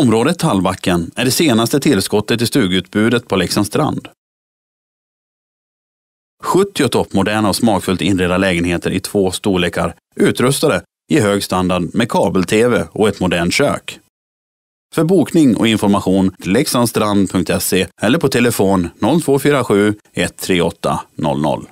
Området Tallbacken är det senaste tillskottet i stugutbudet på Leksands strand. 70 toppmoderna och smakfullt inredda lägenheter i två storlekar utrustade i hög standard med kabel-tv och ett modernt kök. För bokning och information till leksandstrand.se eller på telefon 0247 138 00.